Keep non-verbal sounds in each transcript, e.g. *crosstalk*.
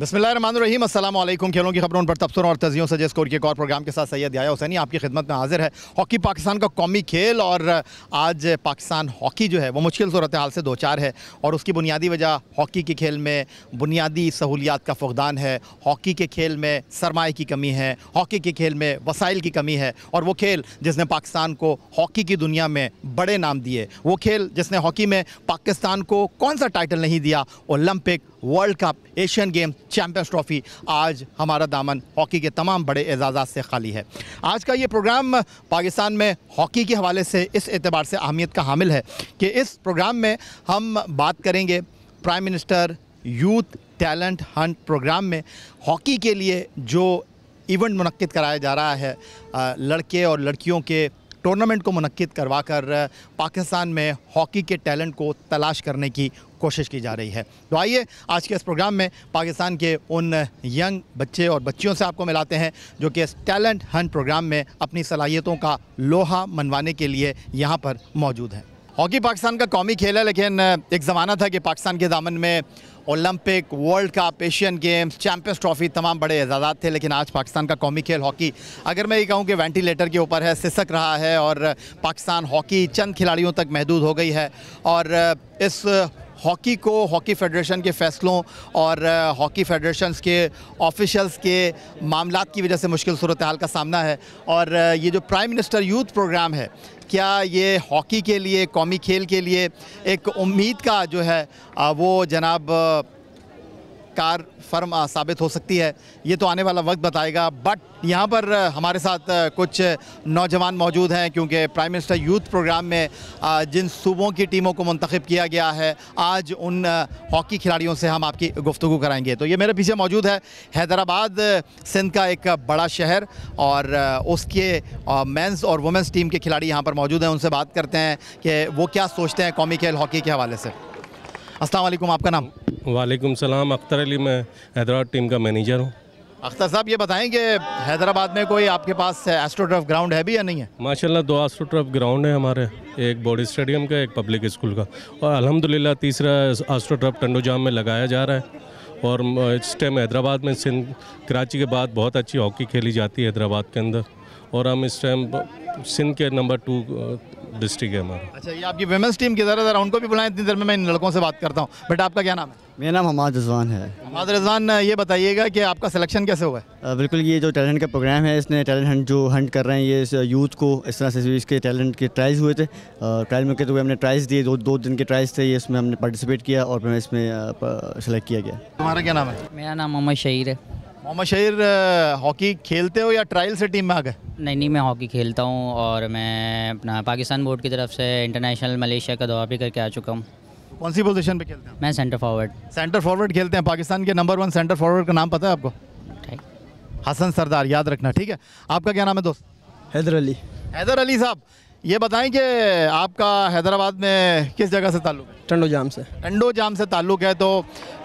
बसमिल खेलों की खबरों पर तबसरों और तजियों से स्कोर के एक और प्रोग्राम के साथ सैयद याया हुसैनी आपकी खिदमत में हाजिर है हॉकी पाकिस्तान का कौमी खेल और आज पाकिस्तान हॉकी जो है वो मुश्किल सूरत हाल से दो चार है और उसकी बुनियादी वजह हॉकी के खेल में बुनियादी सहूलियात का फुकदान है हॉकी के खेल में सरमाए की कमी है हॉकी के खेल में वसाइल की कमी है और वो खेल जिसने पाकिस्तान को हॉकी की दुनिया में बड़े नाम दिए वो खेल जिसने हॉकी में पाकिस्तान को कौन सा टाइटल नहीं दिया Olympic World Cup Asian game Champions Trophy आज हमारा दामन हॉकी के तमाम बड़े एजाजा से खाली है आज का ये प्रोग्राम पाकिस्तान में हॉकी के हवाले से इस एतबार से अहमियत का हामिल है कि इस प्रोग्राम में हम बात करेंगे Prime Minister Youth Talent Hunt program में हॉकी के लिए जो इवेंट मनद कराया जा रहा है लड़के और लड़कियों के टूर्नामेंट को करवा करवाकर पाकिस्तान में हॉकी के टैलेंट को तलाश करने की कोशिश की जा रही है तो आइए आज के इस प्रोग्राम में पाकिस्तान के उन यंग बच्चे और बच्चियों से आपको मिलाते हैं जो कि इस टैलेंट हंट प्रोग्राम में अपनी सलाहियतों का लोहा मनवाने के लिए यहाँ पर मौजूद हैं हॉकी पाकिस्तान का कौमी खेल है लेकिन एक ज़माना था कि पाकिस्तान के दामन में Olympic World Cup Asian Games Champions Trophy तमाम बड़े एजाजा थे लेकिन आज पाकिस्तान का कौमी खेल हॉकी अगर मैं ये कहूँ कि वेंटिलेटर के ऊपर है सिसक रहा है और पाकिस्तान हॉकी चंद खिलाड़ियों तक महदूद हो गई है और इस हॉकी को हॉकी फेडरेशन के फैसलों और हॉकी फेडरेशन के ऑफिशल्स के मामला की वजह से मुश्किल सूरत हाल का सामना है और ये जो प्राइम मिनिस्टर यूथ प्रोग्राम है क्या ये हॉकी के लिए कौमी खेल के लिए एक उम्मीद का जो है वो जनाब कार फर्म साबित हो सकती है ये तो आने वाला वक्त बताएगा बट यहाँ पर हमारे साथ कुछ नौजवान मौजूद हैं क्योंकि प्राइम मिनिस्टर यूथ प्रोग्राम में जिन सूबों की टीमों को मंतखब किया गया है आज उन हॉकी खिलाड़ियों से हम आपकी गुफ्तु कराएंगे तो ये मेरे पीछे मौजूद है हैदराबाद सिंध का एक बड़ा शहर और उसके मेंस और वुमेंस टीम के खिलाड़ी यहाँ पर मौजूद हैं उनसे बात करते हैं कि वो क्या सोचते हैं कौमी खेल हॉकी के हवाले से अस्सलाम आपका नाम वालेकुम सलाम अख्तर अली मैं हैदराबाद टीम का मैनेजर हूँ अख्तर साहब ये बताएं कि हैदराबाद में कोई आपके पास एस्ट्रोटर्फ ग्राउंड है भी या नहीं है माशाल्लाह दो एस्ट्रोटर्फ ग्राउंड है हमारे एक बॉडी स्टेडियम का एक पब्लिक स्कूल का और अल्हम्दुलिल्लाह तीसरा एस्ट्रोटर्फ टंडोजाम में लगाया जा रहा है और इस टाइम हैदराबाद में सिंध कराची के बाद बहुत अच्छी हॉकी खेली जाती है हैदराबाद के अंदर और हम इस टाइम सिंध के नंबर टू डिस्ट्रिक्ट है हमारा अच्छा ये आपकी वेमेंस टीम की ज़रा ज़रा उनको भी बुलाएं इतनी देर में मैं इन लड़कों से बात करता हूँ बट आपका क्या नाम है मेरा नाम हमाद रिजवान है हमाद रिजवान ये बताइएगा कि आपका सिलेक्शन कैसे हुआ है बिल्कुल ये जो टैलेंट का प्रोग्राम है इसने टैलेंट हंट जो हंट कर रहे हैं ये इस यूथ को इस तरह से इसके टैलेंट के ट्राइज़ हुए थे ट्रायल में कहते हुए तो हमने ट्राइज़ दिए दो दो दिन के ट्राइज़ थे ये इसमें हमने पार्टिसिपेट किया और फिर इसमें सेलेक्ट किया गया हमारा क्या नाम है मेरा नाम मोहम्मद शहीर है मोहम्मद शहीर हॉकी खेलते हो या ट्रायल से टीम में आ गए नहीं नहीं मैं हॉकी खेलता हूँ और मैं अपना पाकिस्तान बोर्ड की तरफ से इंटरनेशनल मलेशिया का दौरा भी करके आ चुका हूँ कौन सी पोजीशन पे खेलते हैं मैं सेंटर फॉरवर्ड सेंटर फॉरवर्ड खेलते हैं पाकिस्तान के नंबर वन सेंटर फॉरवर्ड का नाम पता है आपको हसन सरदार याद रखना ठीक है आपका क्या नाम है दोस्त हैदर अली हैदर अली साहब ये बताएं कि आपका हैदराबाद में किस जगह से ताल्लुक है टंडो जाम से टंडो जाम से ताल्लुक है तो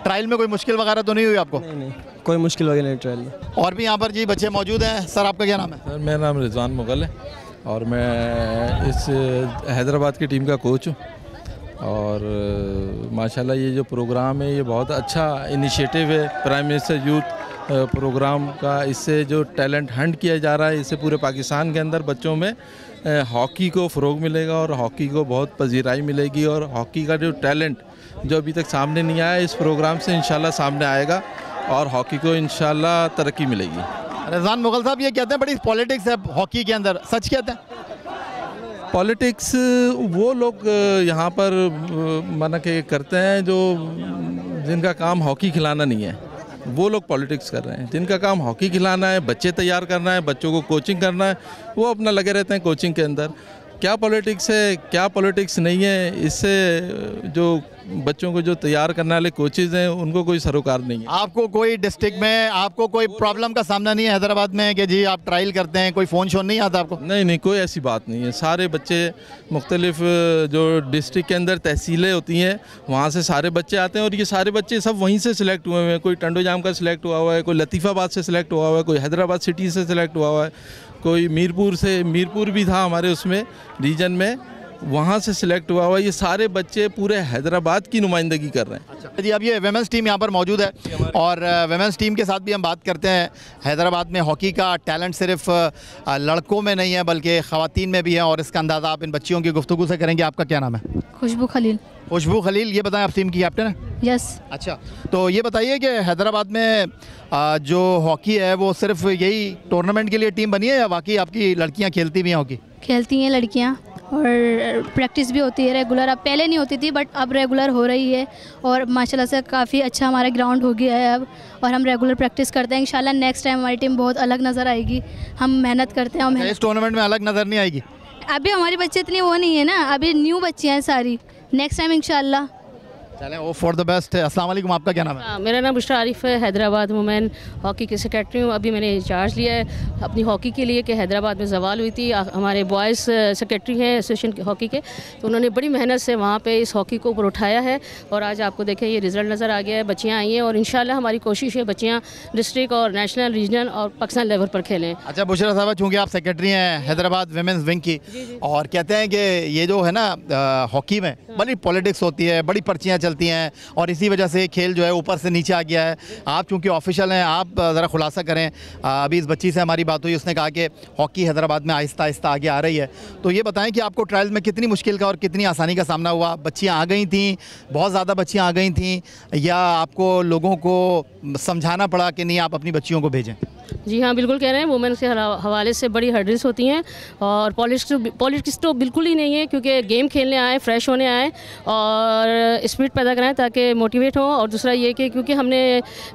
ट्रायल में कोई मुश्किल वगैरह तो नहीं हुई आपको नहीं नहीं कोई मुश्किल वगैरह नहीं ट्रायल में और भी यहाँ पर जी बच्चे मौजूद हैं सर आपका क्या नाम है सर मेरा नाम रिजवान मुगल है और मैं इस हैदराबाद की टीम का कोच हूँ और माशाला ये जो प्रोग्राम है ये बहुत अच्छा इनिशिएटिव है प्राइम मिनिस्टर यूथ प्रोग्राम का इससे जो टैलेंट हंट किया जा रहा है इससे पूरे पाकिस्तान के अंदर बच्चों में हॉकी को फ़रोग मिलेगा और हॉकी को बहुत पजीराई मिलेगी और हॉकी का जो टैलेंट जो अभी तक सामने नहीं आया इस प्रोग्राम से इन सामने आएगा और हॉकी को इन तरक्की मिलेगी रजान मुगल साहब ये कहते हैं बड़ी पॉलिटिक्स है हॉकी के अंदर सच कहते हैं पॉलिटिक्स वो लोग यहाँ पर मना के करते हैं जो जिनका काम हॉकी खिलाना नहीं है वो लोग पॉलिटिक्स कर रहे हैं जिनका काम हॉकी खिलाना है बच्चे तैयार करना है बच्चों को कोचिंग करना है वो अपना लगे रहते हैं कोचिंग के अंदर क्या पॉलिटिक्स है क्या पॉलिटिक्स नहीं है इससे जो बच्चों को जो तैयार करने वाले कोचेज हैं उनको कोई सरोकार नहीं है आपको कोई डिस्ट्रिक्ट में आपको कोई प्रॉब्लम का सामना नहीं है हैदराबाद में कि जी आप ट्रायल करते हैं कोई फ़ोन शोन नहीं आता आपको नहीं नहीं कोई ऐसी बात नहीं है सारे बच्चे मुख्तलिफ जो डिस्ट्रिक्ट के अंदर तहसीलें होती हैं वहाँ से सारे बच्चे आते हैं और ये सारे बच्चे सब वहीं से सिलेक्ट हुए हैं कोई टंडो जाम का सिलेक्ट हुआ हुआ है कोई लतीफ़ाबाद से सिलेक्ट हुआ हुआ है कोई हैदराबाद सिटी से सिलेक्ट हुआ हुआ है कोई मीरपुर से मीरपुर भी था हमारे उसमें रीजन में वहाँ से सिलेक्ट हुआ हुआ ये सारे बच्चे पूरे हैदराबाद की नुमाइंदगी कर रहे हैं अच्छा जी अब ये वेमेंस टीम यहाँ पर मौजूद है और वेमेंस टीम के साथ भी हम बात करते हैं हैदराबाद में हॉकी का टैलेंट सिर्फ लड़कों में नहीं है बल्कि ख़वान में भी है और इसका अंदाज़ा आप इन बच्चियों की गुफ्तु से करेंगे आपका क्या नाम है खुशबू खलील खुशबू खलील ये बताएं आप टीम की कैप्टन है यस yes. अच्छा तो ये बताइए कि हैदराबाद में जो हॉकी है वो सिर्फ यही टूर्नामेंट के लिए टीम बनी है या बाकी आपकी लड़कियां खेलती भी हैं हॉकी खेलती हैं लड़कियां और प्रैक्टिस भी होती है रेगुलर अब पहले नहीं होती थी बट अब रेगुलर हो रही है और माशाल्लाह से काफ़ी अच्छा हमारा ग्राउंड हो गया है अब और हम रेगुलर प्रैक्टिस करते हैं इंशाल्लाह नेक्स्ट टाइम हमारी टीम बहुत अलग नज़र आएगी हम मेहनत करते हैं हम अच्छा, इस टूर्नामेंट में अलग नज़र नहीं आएगी अभी हमारे बच्चे इतनी वो नहीं है ना अभी न्यू बच्चियाँ हैं सारी नेक्स्ट टाइम इंशाल्लाह चलें ओ फॉर द बेस्ट है अस्सलाम वालेकुम आपका क्या नाम है हाँ, मेरा नाम बुशरा आरिफ है हैदराबाद वुमेन हॉकी की सेक्रेटरी हूँ अभी मैंने चार्ज लिया है अपनी हॉकी के लिए कि हैदराबाद में जवाल हुई थी हमारे बॉयज़ सेक्रेटरी हैं एसोसिएशन हॉकी के तो उन्होंने बड़ी मेहनत से वहाँ पर इस हॉकी को ऊपर उठाया है और आज आपको देखें ये रिज़ल्ट नज़र आ गया है बच्चियाँ आई हैं और इन हमारी कोशिश है बच्चियाँ डिस्ट्रिक्ट और नेशनल रीजनल और पाकिस्तान लेवल पर खेलें अच्छा बुशरा साहब चूँकि आप सेक्रेटरी हैं हैदराबाद वेमेंस विंग की और कहते हैं कि ये जो है ना हॉकी में हाँ। बड़ी पॉलिटिक्स होती है बड़ी पर्चियाँ चलती हैं और इसी वजह से खेल जो है ऊपर से नीचे आ गया है आप चूँकि ऑफिशियल हैं आप ज़रा खुलासा करें अभी इस बच्ची से हमारी बात हुई उसने कहा कि हॉकी हैदराबाद में आहिस्ता आहिस्ता आगे आ रही है तो ये बताएँ कि आपको ट्रायल में कितनी मुश्किल का और कितनी आसानी का सामना हुआ बच्चियाँ आ गई थी बहुत ज़्यादा बच्चियाँ आ गई थी या आपको लोगों को समझाना पड़ा कि नहीं आप अपनी बच्चियों को भेजें जी हाँ बिल्कुल कह रहे हैं वुमेन्स के हवाले से बड़ी हर्डल्स होती हैं और पॉलिश पॉलिटिक्स तो बिल्कुल ही नहीं है क्योंकि गेम खेलने आए फ्रेश होने आए और स्पीड पैदा कराएं ताकि मोटिवेट हो और दूसरा ये कि क्योंकि हमने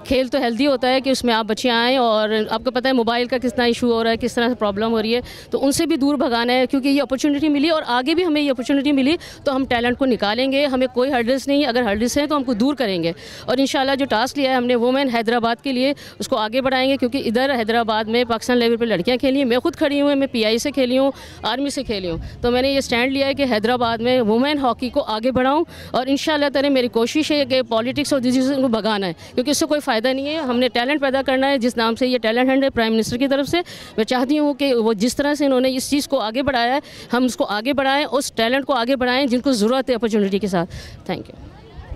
खेल तो हेल्दी होता है कि उसमें आप बच्चे आएँ और आपको पता है मोबाइल का कितना इशू हो रहा है किस तरह से प्रॉब्लम हो रही है तो उनसे भी दूर भगाना है क्योंकि ये अपॉर्चुनिटी मिली और आगे भी हमें ये अपॉर्चुनिटी मिली तो हम टैलेंट को निकालेंगे हमें कोई हर्डल्स नहीं अगर हर्डल्स हैं तो हमको दूर करेंगे और इन जो टास्क लिया है हमने वुमेन हैदराबाद के लिए उसको आगे बढ़ाएंगे क्योंकि इधर हैदराबाद में पाकिस्तान लेवल पर लड़कियाँ खेली हैं मैं खुद खड़ी हूँ मैं पी से खेली हूँ आर्मी से खेली हूँ तो मैंने ये स्टैंड लिया है कि हैदराबाद में वुमेन हॉकी को आगे बढ़ाऊँ और इन शाला मेरी कोशिश है कि पॉलिटिक्स और डिसीजन को भगाना है क्योंकि इससे कोई फ़ायदा नहीं है हमने टैलेंट पैदा करना है जिस नाम से ये टैलेंट हंड है प्राइम मिनिस्टर की तरफ से मैं चाहती हूँ कि वो जिस तरह से इन्होंने इस चीज़ को आगे बढ़ाया है हम उसको आगे बढ़ाएँ उस टैलेंट को आगे बढ़ाएँ जिनको ज़रूरत है अपॉर्चुनिटी के साथ थैंक यू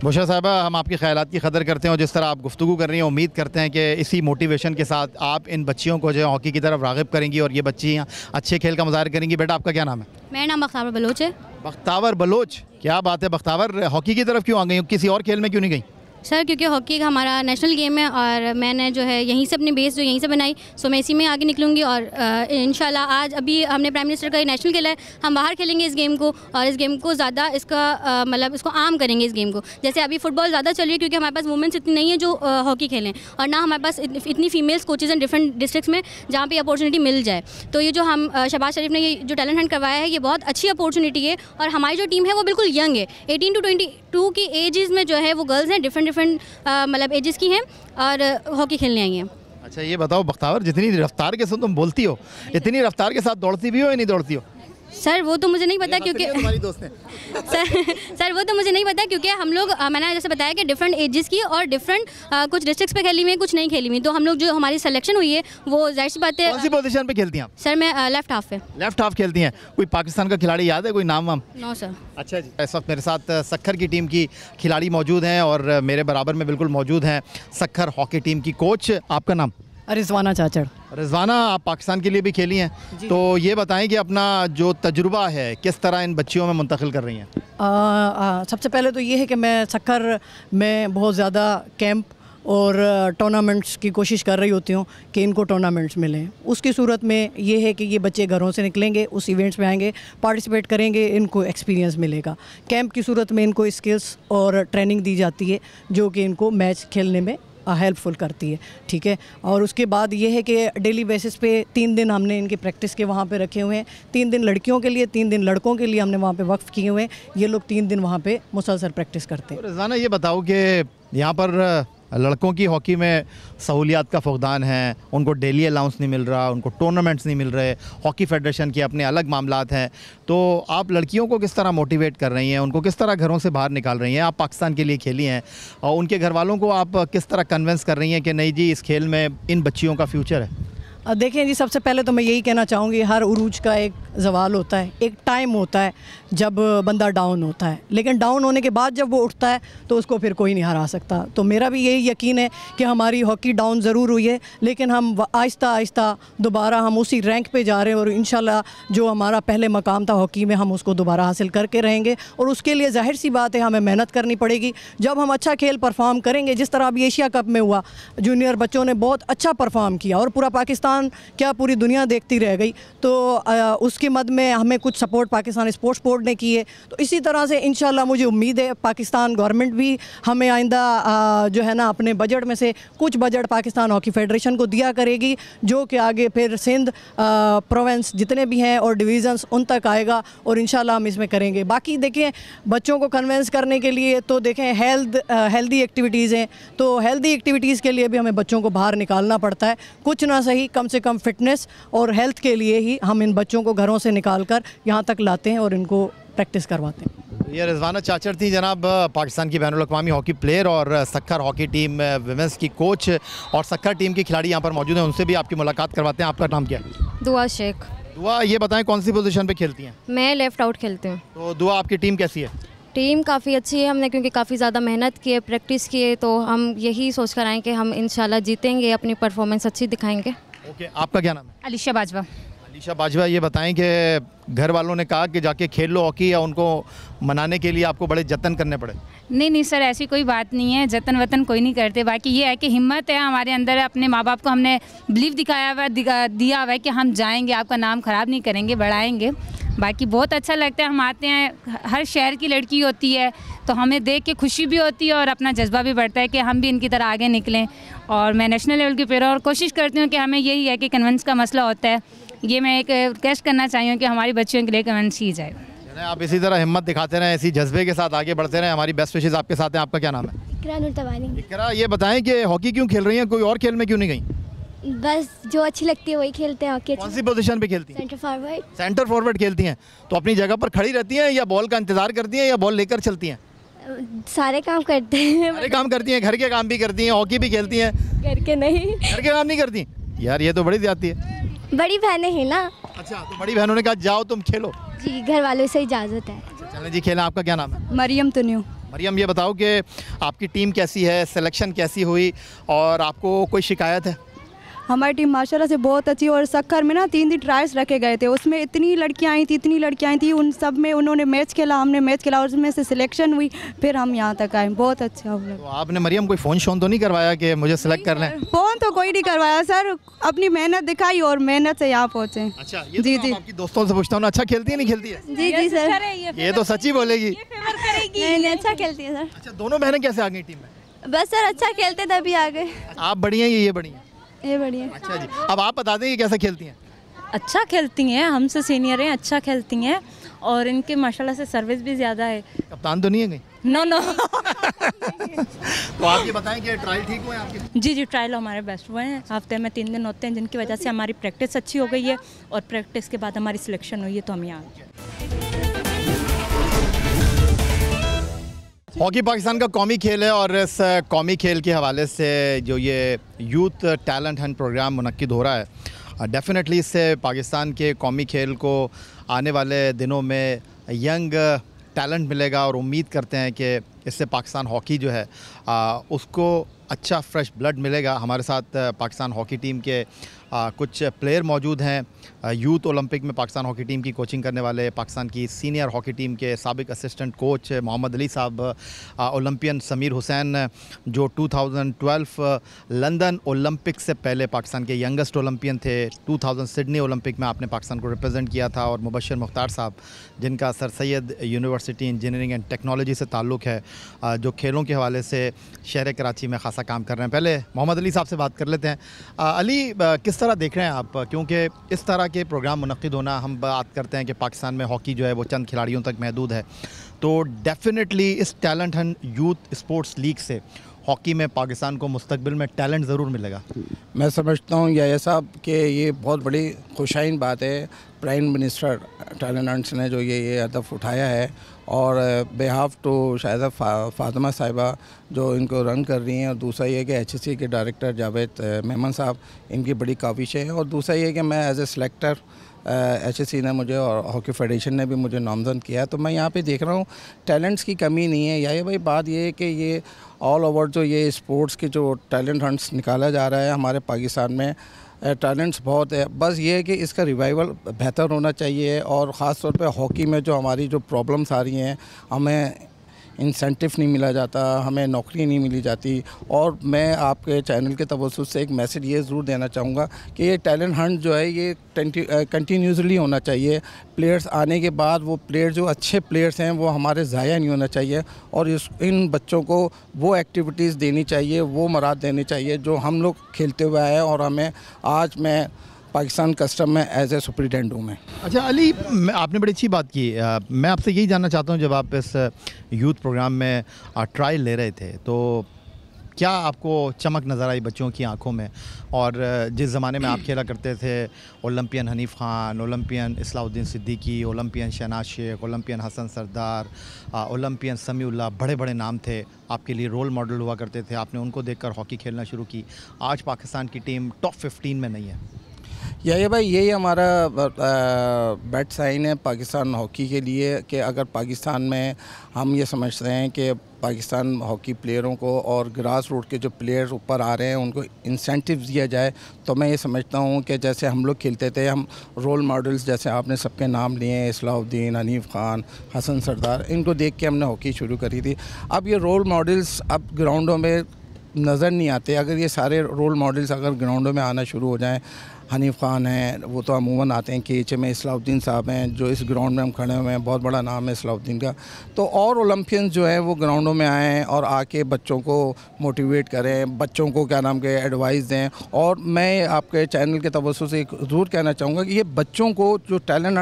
बुशा साहबा हम आपके ख्याल की कदर करते हैं और जिस तरह आप गुफ्तु कर रही हैं उम्मीद करते हैं कि इसी मोटिवेशन के साथ आप इन बच्चियों को जो है हॉकी की तरफ रागब करेंगी और ये बच्चियाँ अच्छे खेल का मजाहर करेंगी बेटा आपका क्या नाम है मेरा नाम बख्तावर बलोच है बख्तावर बलोच क्या बात है बख्तावर हॉकी की तरफ क्यों आ गई किसी और खेल में क्यों नहीं गई सर क्योंकि हॉकी हमारा नेशनल गेम है और मैंने जो है यहीं से अपनी बेस जो यहीं से बनाई सो मैं इसी में आगे निकलूँगी और इन आज अभी हमने प्राइम मिनिस्टर का नेशनल खेला है हम बाहर खेलेंगे इस गेम को और इस गेम को ज़्यादा इसका मतलब इसको आम करेंगे इस गेम को जैसे अभी फुटबॉल ज़्यादा चल रही है क्योंकि हमारे पास वुमेंस इतनी नहीं है जो हॉकी खेलें और ना हमारे पास इतनी फीमेल्स कोचेज़ हैं डिफरेंट डिस्ट्रिक्स में जहाँ पर अपॉर्चुनिटी मिल जाए तो ये जो हम शबाज शरीफ ने ये जो टैलेंट हंट करवाया है ये बहुत अच्छी अपॉर्चुनिटी है और हमारी जो टीम है वो बिल्कुल यंग है एटीन टू ट्वेंटी की एजेज़ में जो है वो गर्ल्स हैं डिफरेंट डिफरेंट uh, मतलब एजेस की हैं और हॉकी uh, खेलने आई हैं अच्छा ये बताओ बख्तावर जितनी रफ्तार के साथ तुम बोलती हो इतनी रफ्तार के साथ दौड़ती भी हो या नहीं दौड़ती हो सर वो तो मुझे नहीं पता क्योंकि तो *laughs* सर सर वो तो मुझे नहीं पता क्योंकि हम लोग मैंने जैसे बताया कि डिफरेंट एजेस की और डिफरेंट कुछ डिस्ट्रिक्ट्स पे खेली हुई कुछ नहीं खेली हुई तो हम लोग जो हमारी सिलेक्शन हुई है वो जाहिर सी बात है पोजीशन पे खेलती हैं सर मैं लेफ्ट हाफ पे लेफ्ट हाफ खेलती हैं कोई पाकिस्तान का खिलाड़ी याद है कोई नाम वाम नो सर अच्छा जी इस वक्त मेरे साथ सखर की टीम की खिलाड़ी मौजूद हैं और मेरे बराबर में बिल्कुल मौजूद हैं सखर हॉकी टीम की कोच आपका नाम रिजवाना चाचड़ रिजवाना आप पाकिस्तान के लिए भी खेली हैं तो ये बताएं कि अपना जो तजुर्बा है किस तरह इन बच्चियों में मुंतकिल कर रही हैं सबसे पहले तो ये है कि मैं सक्कर में बहुत ज़्यादा कैंप और टूर्नामेंट्स की कोशिश कर रही होती हूँ कि इनको टूर्नामेंट्स मिलें उसकी सूरत में ये है कि ये बच्चे घरों से निकलेंगे उस इवेंट्स में आएंगे पार्टिसिपेट करेंगे इनको एक्सपीरियंस मिलेगा कैंप की सूरत में इनको स्किल्स और ट्रेनिंग दी जाती है जो कि इनको मैच खेलने में हेल्पफुल करती है ठीक है और उसके बाद ये है कि डेली बेसिस पे तीन दिन हमने इनके प्रैक्टिस के वहाँ पे रखे हुए हैं तीन दिन लड़कियों के लिए तीन दिन लड़कों के लिए हमने वहाँ पे वक्फ किए हुए हैं ये लोग तीन दिन वहाँ पे मुसलसल प्रैक्टिस करते हैं तो रोज़ाना ये बताओ कि यहाँ पर लड़कों की हॉकी में सहूलियात का फुकदान है उनको डेली अलाउंस नहीं मिल रहा उनको टूर्नामेंट्स नहीं मिल रहे हॉकी फेडरेशन के अपने अलग मामला हैं तो आप लड़कियों को किस तरह मोटिवेट कर रही हैं उनको किस तरह घरों से बाहर निकाल रही हैं आप पाकिस्तान के लिए खेली हैं और उनके घर वालों को आप किस तरह कन्वेंस कर रही हैं कि नहीं जी इस खेल में इन बच्चियों का फ्यूचर है देखें जी सबसे पहले तो मैं यही कहना चाहूँगी हर उरूज का एक जवाल होता है एक टाइम होता है जब बंदा डाउन होता है लेकिन डाउन होने के बाद जब वो उठता है तो उसको फिर कोई नहीं हरा सकता तो मेरा भी यही यकीन है कि हमारी हॉकी डाउन ज़रूर हुई है लेकिन हम आहिस्ता आहिस्ता दोबारा हम उसी रैंक पे जा रहे हैं और इन जो हमारा पहले मकाम था हॉकी में हम उसको दोबारा हासिल करके रहेंगे और उसके लिए जाहिर सी बात है हमें मेहनत करनी पड़ेगी जब हम अच्छा खेल परफॉर्म करेंगे जिस तरह अभी एशिया कप में हुआ जूनियर बच्चों ने बहुत अच्छा परफॉर्म किया और पूरा पाकिस्तान क्या पूरी दुनिया देखती रह गई तो उसके के मद में हमें कुछ सपोर्ट पाकिस्तान स्पोर्ट्स बोर्ड ने की है तो इसी तरह से इन मुझे उम्मीद है पाकिस्तान गवर्नमेंट भी हमें आइंदा जो है ना अपने बजट में से कुछ बजट पाकिस्तान हॉकी फेडरेशन को दिया करेगी जो कि आगे फिर सिंध प्रोवेंस जितने भी हैं और डिवीज़न्स उन तक आएगा और इन हम इसमें करेंगे बाकी देखें बच्चों को कन्वेंस करने के लिए तो देखें हेल्थ हेल्दी एक्टिविटीज़ हैं तो हेल्दी एक्टिविटीज़ के लिए भी हमें बच्चों को बाहर निकालना पड़ता है कुछ ना सही कम से कम फिटनेस और हेल्थ के लिए ही हम इन बच्चों को घरों गांव से निकाल कर यहाँ तक लाते हैं और इनको प्रैक्टिस करवाते हैं ये रिजवाना चाचर थी जनाब पाकिस्तान की बैन अवी हॉकी प्लेयर और सक्खर हॉकी टीम वेमेंस की कोच और सक्खर टीम के खिलाड़ी यहाँ पर मौजूद हैं उनसे भी आपकी मुलाकात करवाते हैं आपका नाम क्या है दुआ शेख दुआ ये बताएं कौन सी पोजीशन पे खेलती हैं मैं लेफ्ट आउट खेलती हूँ तो दुआ आपकी टीम कैसी है टीम काफ़ी अच्छी है हमने क्योंकि काफ़ी ज़्यादा मेहनत की है प्रैक्टिस की है तो हम यही सोच कर आएँ कि हम इन जीतेंगे अपनी परफॉर्मेंस अच्छी दिखाएंगे ओके आपका क्या नाम है अलीशा बाजवा ईशा बाजवा ये बताएं कि घर वालों ने कहा कि जाके खेल लो हॉकी या उनको मनाने के लिए आपको बड़े जतन करने पड़े नहीं नहीं सर ऐसी कोई बात नहीं है जतन वतन कोई नहीं करते बाकी ये है कि हिम्मत है हमारे अंदर अपने माँ बाप को हमने बिलीव दिखाया हुआ दिखा, दिया हुआ है कि हम जाएंगे आपका नाम ख़राब नहीं करेंगे बढ़ाएंगे बाकी बहुत अच्छा लगता है हम आते हैं हर शहर की लड़की होती है तो हमें देख के खुशी भी होती है और अपना जज्बा भी बढ़ता है कि हम भी इनकी तरह आगे निकलें और मैं नेशनल लेवल की प्लेयर और कोशिश करती हूँ कि हमें यही है कि कन्वेंस का मसला होता है ये मैं एक रिक्वेस्ट करना चाहिए कि हमारी बच्चियों के लिए कमेंट की जाए आप इसी तरह हिम्मत दिखाते रहे इसी जज्बे के साथ आगे बढ़ते रहे हमारी बेस्ट विशेष आपके साथ हैं आपका क्या नाम है इकरा इकरा ये बताएं कि हॉकी क्यों खेल रही हैं कोई और खेल में क्यों नहीं गई बस जो अच्छी लगती है वही खेलते हैं हॉकी कौन सी पोजीशन पे खेलती हैं सेंटर फॉरवर्ड सेंटर फॉरवर्ड खेलती हैं तो अपनी जगह पर खड़ी रहती हैं या बॉल का इंतजार करती हैं या बॉल लेकर चलती हैं सारे काम करते हैं सारे काम करती हैं घर के काम भी करती हैं हॉकी भी खेलती हैं घर के नहीं घर के काम नहीं करती यार ये तो बड़ी ज्यादा है बड़ी बहने हैं ना अच्छा तो बड़ी बहनों ने कहा जाओ तुम खेलो जी घर वालों से इजाज़त है अच्छा चलें जी खेला आपका क्या नाम है मरियम तुन्यू तो मरियम ये बताओ कि आपकी टीम कैसी है सिलेक्शन कैसी हुई और आपको कोई शिकायत है हमारी टीम माशाल्लाह से बहुत अच्छी और सक्कर में ना तीन दिन ट्रायल्स रखे गए थे उसमें इतनी लड़कियाँ आई थी इतनी लड़कियाँ आई थी उन सब में उन्होंने मैच खेला हमने मैच खेला और उसमें से सिलेक्शन हुई फिर हम यहाँ तक आए बहुत अच्छा हुआ तो आपने मरियम कोई फ़ोन शोन तो नहीं करवाया कि मुझे सिलेक्ट कर लें फ़ोन तो कोई नहीं करवाया सर अपनी मेहनत दिखाई और मेहनत से यहाँ पहुँचे अच्छा, तो जी जी दोस्तों से पूछता हूँ अच्छा खेलती है नहीं खेलती है जी जी सर ये तो सची बोलेगी अच्छा खेलती है सर अच्छा दोनों बहनें कैसे आ गई टीम में बस सर अच्छा खेलते तभी आ गए आप बढ़िया ये बढ़िया ये बढ़िया अच्छा जी अब आप बता दें कैसा कैसे खेलती हैं अच्छा खेलती हैं हमसे सीनियर हैं अच्छा खेलती हैं और इनके माशाल्लाह से सर्विस भी ज़्यादा है कप्तान तो नहीं है गई नो नो तो आप ये बताएं कि ट्रायल ठीक हुए आपके जी जी ट्रायल हमारे बेस्ट हुए हैं हफ्ते में तीन दिन होते हैं जिनकी वजह से हमारी प्रैक्टिस अच्छी हो गई है और प्रैक्टिस के बाद हमारी सिलेक्शन हुई है तो हम यहाँ हॉकी पाकिस्तान का कौमी खेल है और इस कौमी खेल के हवाले से जो ये यूथ टैलेंट हंड प्रोग्राम मनकद हो रहा है डेफिनेटली इससे पाकिस्तान के कौमी खेल को आने वाले दिनों में यंग टैलेंट मिलेगा और उम्मीद करते हैं कि इससे पाकिस्तान हॉकी जो है आ, उसको अच्छा फ्रेश ब्लड मिलेगा हमारे साथ पाकिस्तान हॉकी टीम के आ, कुछ प्लेयर मौजूद हैं यूथ ओलंपिक में पाकिस्तान हॉकी टीम की कोचिंग करने वाले पाकिस्तान की सीनियर हॉकी टीम के सबक असिस्टेंट कोच मोहम्मद अली साहब ओलंपियन समीर हुसैन जो 2012 लंदन ओलंपिक से पहले पाकिस्तान के यंगेस्ट ओलंपियन थे 2000 सिडनी ओलंपिक में आपने पाकिस्तान को रिप्रेजेंट किया था और मुबशर मुख्तार साहब जिनका sir Syed university engineering and technology से ताल्लुक़ है जो खेलों के हवाले से शहर कराची में खासा काम कर रहे हैं पहले मोहम्मद अली साहब से बात कर लेते हैं अली किस तरह देख रहे हैं आप क्योंकि इस तरह के प्रोग्राम मनद होना हम बात करते हैं कि पाकिस्तान में हॉकी जो है वो चंद खिलाड़ियों तक महदूद है तो डेफिनेटली इस talent hunt youth sports league से हॉकी में पाकिस्तान को मुस्तबिल में टैलेंट ज़रूर मिलेगा मैं समझता हूँ या साहब कि ये बहुत बड़ी खुशाइन बात है प्राइम मिनिस्टर टैलेंट ने जो ये ये हदफ उठाया है और बेहाफ़ टू तो शायद फा, फातिमा साहिबा जो इनको रन कर रही हैं और दूसरा ये कि एच के डायरेक्टर जावेद मेहमान साहब इनकी बड़ी काविश है और दूसरा ये कि मैं as a selector H S ने मुझे और हॉकी फेडरेशन ने भी मुझे नामजद किया तो मैं यहाँ पे देख रहा हूँ टैलेंट्स की कमी नहीं है या ये भाई बात ये है कि ये ऑल ओवर जो ये स्पोर्ट्स के जो टैलेंट हंट्स निकाला जा रहा है हमारे पाकिस्तान में टैलेंट्स बहुत है बस ये है कि इसका रिवाइवल बेहतर होना चाहिए और ख़ास तौर पे हॉकी में जो हमारी जो प्रॉब्लम्स आ रही हैं हमें इंसेंटिव नहीं मिला जाता हमें नौकरी नहीं मिली जाती और मैं आपके चैनल के तवसुद से एक मैसेज ये ज़रूर देना चाहूँगा कि ये टैलेंट हंट जो है ये कंटिन्यूसली होना चाहिए प्लेयर्स आने के बाद वो प्लेयर जो अच्छे प्लेयर्स हैं वो हमारे ज़ाया नहीं होना चाहिए और इस इन बच्चों को वो एक्टिविटीज़ देनी चाहिए वो मराद देनी चाहिए जो हम लोग खेलते हुए आए और हमें आज मैं पाकिस्तान कस्टम में एज ए सुप्रिटेंड हूँ मैं अच्छा अली आपने बड़ी अच्छी बात की मैं आपसे यही जानना चाहता हूँ जब आप इस यूथ प्रोग्राम में ट्रायल ले रहे थे तो क्या आपको चमक नज़र आई बच्चों की आंखों में और जिस ज़माने में आप खेला करते थे Olympian Hanif Khan Olympian Islahuddin Siddiqui Olympian Shahnaz Sheikh Olympian Hasan Sardar Olympian Samiullah बड़े बड़े नाम थे आपके लिए रोल मॉडल हुआ करते थे आपने उनको देखकर हॉकी खेलना शुरू की आज पाकिस्तान की टीम टॉप फिफ्टीन में नहीं है यही भाई यही हमारा बैट साइन है पाकिस्तान हॉकी के लिए कि अगर पाकिस्तान में हम ये समझते हैं कि पाकिस्तान हॉकी प्लेयरों को और ग्रास रूट के जो प्लेयर्स ऊपर आ रहे हैं उनको इंसेंटिव दिया जाए तो मैं ये समझता हूँ कि जैसे हम लोग खेलते थे हम रोल मॉडल्स जैसे आपने सबके नाम लिए हैं इसलाउद्दीन अनीफ खान हसन सरदार इनको देख के हमने हॉकी शुरू करी थी अब ये रोल मॉडल्स अब ग्राउंडों में नज़र नहीं आते अगर ये सारे रोल मॉडल्स अगर ग्राउंडों में आना शुरू हो जाएँ हनीफ खान हैं वो तो अमूमन आते हैं के एच में इसलाउद्दीन साहब हैं जो इस ग्राउंड में हम खड़े हुए हैं बहुत बड़ा नाम है इसलाउद्दीन का तो और ओलंपियंस जो हैं वो ग्राउंडों में आएँ और आके बच्चों को मोटिवेट करें बच्चों को क्या नाम के एडवाइस दें और मैं आपके चैनल के तवसु से ज़रूर कहना चाहूँगा कि ये बच्चों को जो टैलेंट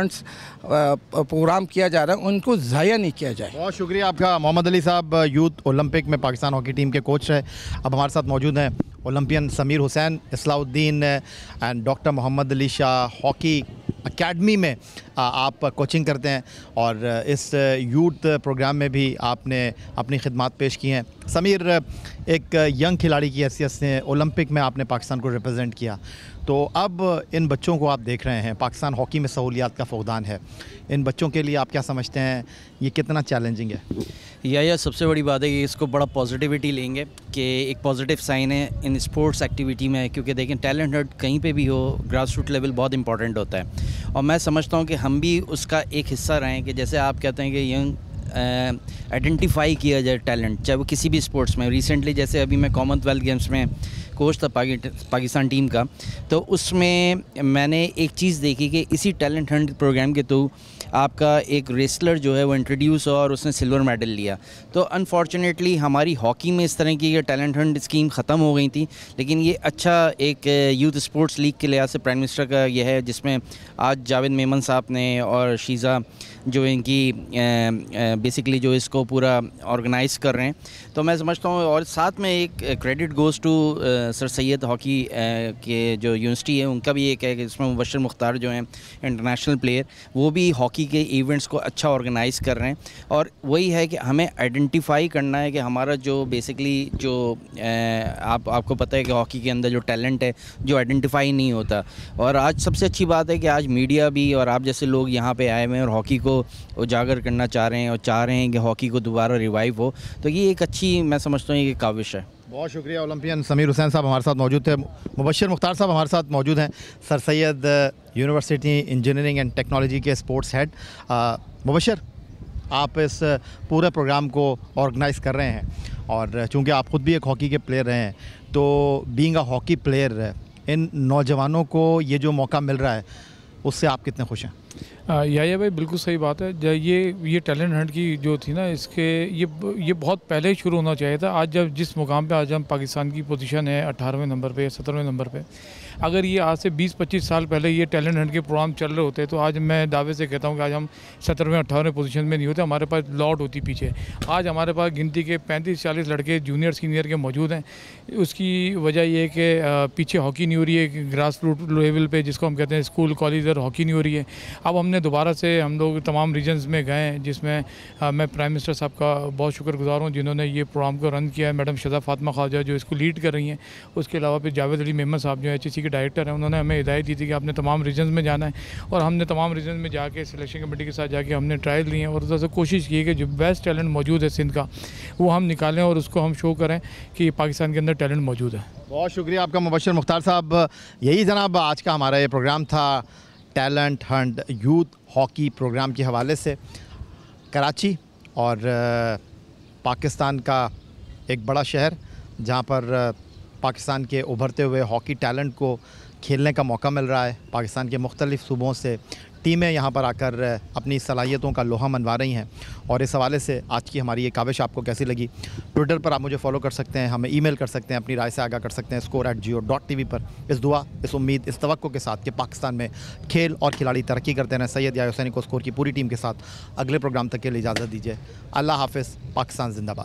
प्रोग्राम किया जा रहा है उनको ज़ाया नहीं किया जाए बहुत शुक्रिया आपका मोहम्मद अली साहब यूथ ओलंपिक में पाकिस्तान हॉकी टीम के कोच है अब हमारे साथ मौजूद हैं ओलंपियन समीर हुसैन इसलाउद्दीन एंड डॉ doctor Mohammad Ali Shah hockey academy में आप कोचिंग करते हैं और इस यूथ प्रोग्राम में भी आपने अपनी खिदमत पेश की हैं समीर एक यंग खिलाड़ी की हैसियत से ओलंपिक में आपने पाकिस्तान को रिप्रेजेंट किया तो अब इन बच्चों को आप देख रहे हैं पाकिस्तान हॉकी में सहूलियात का फ़ुदान है इन बच्चों के लिए आप क्या समझते हैं ये कितना चैलेंजिंग है या या सबसे बड़ी बात है कि इसको बड़ा पॉजिटिविटी लेंगे कि एक पॉजिटिव साइन है इन स्पोर्ट्स एक्टिविटी में क्योंकि देखें टैलेंट हर्ट कहीं पे भी हो ग्रास रूट लेवल बहुत इंपॉर्टेंट होता है और मैं समझता हूँ कि हम भी उसका एक हिस्सा रहें कि जैसे आप कहते हैं कि यंग आइडेंटिफाई किया जाए टैलेंट चाहे वो किसी भी स्पोर्ट्स में रिसेंटली जैसे अभी मैं कॉमनवेल्थ गेम्स में कोच था पाकिस्तान टीम का तो उसमें मैंने एक चीज़ देखी कि इसी टैलेंट हंट प्रोग्राम के थ्रू तो आपका एक रेसलर जो है वो इंट्रोड्यूस हुआ और उसने सिल्वर मेडल लिया तो अनफॉर्चुनेटली हमारी हॉकी में इस तरह की ये टैलेंट हंड स्कीम ख़त्म हो गई थी लेकिन ये अच्छा एक यूथ स्पोर्ट्स लीग के लिहाज से प्राइम मिनिस्टर का यह है जिसमें आज जावेद मेमन साहब ने और शीज़ा जो इनकी बेसिकली uh, uh, जो इसको पूरा ऑर्गेनाइज कर रहे हैं तो मैं समझता हूँ और साथ में एक credit goes to sir Syed hockey के जो यूनिवर्सिटी है उनका भी एक है कि इसमें मुबशर मुख्तार जो हैं इंटरनेशनल प्लेयर वो भी हॉकी के इवेंट्स को अच्छा ऑर्गेनाइज़ कर रहे हैं और वही है कि हमें आइडेंटिफाई करना है कि हमारा जो बेसिकली जो आप आपको पता है कि हॉकी के अंदर जो टैलेंट है जो आइडेंटिफाई नहीं होता और आज सबसे अच्छी बात है कि आज मीडिया भी और आप जैसे लोग यहाँ पर आए हुए हैं और हॉकी को उजागर करना चाह रहे हैं और चाह रहे हैं कि हॉकी को दोबारा रिवाइव हो तो ये एक अच्छी मैं समझता हूँ ये काविश है बहुत शुक्रिया ओलंपियन समीर हुसैन साहब हमारे साथ मौजूद थे मुबशर मुख्तार साहब हमारे साथ मौजूद हैं sir Syed university engineering and technology के स्पोर्ट्स हेड मुबशर आप इस पूरे प्रोग्राम को ऑर्गेनाइज कर रहे हैं और चूंकि आप ख़ुद भी एक हॉकी के प्लेयर रहे हैं तो बींग अ हॉकी प्लेयर इन नौजवानों को ये जो मौका मिल रहा है उससे आप कितने खुश हैं या, या भाई बिल्कुल सही बात है ये ये टैलेंट हंट की जो थी ना इसके ये ये बहुत पहले ही शुरू होना चाहिए था आज जब जिस मुकाम पे आज हम पाकिस्तान की पोजीशन है अठारहवें नंबर पे या सत्रहवें नंबर पे अगर ये आज से 20-25 साल पहले ये टैलेंट हंट के प्रोग्राम चल रहे होते तो आज मैं दावे से कहता हूँ कि आज हम सत्रहवें अट्ठारहवें पोजीशन में नहीं होते हमारे पास लॉट होती पीछे आज हमारे पास गिनती के पैंतीस चालीस लड़के जूनियर सीनियर के मौजूद हैं उसकी वजह यह कि पीछे हॉकी नहीं हो रही है ग्रास रूट लेवल पर जिसको हम कहते हैं स्कूल कॉलेज और हॉकी नहीं हो रही है अब हमने दोबारा से हम लोग तमाम रीजन्स में गए जिसमें मैं प्राइम मिनिस्टर साहब का बहुत शुक्रगुजार हूँ जिन्होंने ये प्रोग्राम को रन किया है मैडम शजा फातमा खाजा जो इसको लीड कर रही हैं उसके अलावा फिर जावेद अली मेहमद साहब जो है एच के डायरेक्टर हैं उन्होंने हमें हिदायत दी थी कि आपने तमाम रीजन में जाना है और हमने तमाम रीजन में जाके सिलेक्शन कमेटी के साथ जाके हमने ट्रायल लिए हैं और उधर से कोशिश की है कि जो बेस्ट टैलेंट मौजूद है सिंध का वो हम निकालें और उसको हम शो करें कि पाकिस्तान के अंदर टैलेंट मौजूद है बहुत शुक्रिया आपका मुबशर मुख्तार साहब यही जनाब आज का हमारा ये प्रोग्राम था talent hunt youth hockey program के हवाले से कराची और पाकिस्तान का एक बड़ा शहर जहाँ पर पाकिस्तान के उभरते हुए हॉकी टैलेंट को खेलने का मौका मिल रहा है पाकिस्तान के मुख्तलिफ़ सूबों से टीमें यहाँ पर आकर अपनी सलाहियतों का लोहा मनवा रही हैं और इस हवाले से आज की हमारी ये काविश आपको कैसी लगी ट्विटर पर आप मुझे फॉलो कर सकते हैं हमें ईमेल कर सकते हैं अपनी राय से आगा कर सकते हैं score at Geo dot T V पर इस दुआ इस उम्मीद इस तो के साथ कि पाकिस्तान में खेल और खिलाड़ी तरक्की करते रहें सैयद या हुसैनी को स्कोर की पूरी टीम के साथ अगले प्रोग्राम तक के लिए इजाज़त दीजिए अल्लाह हाफ़ पाकिस्तान जिंदाबाद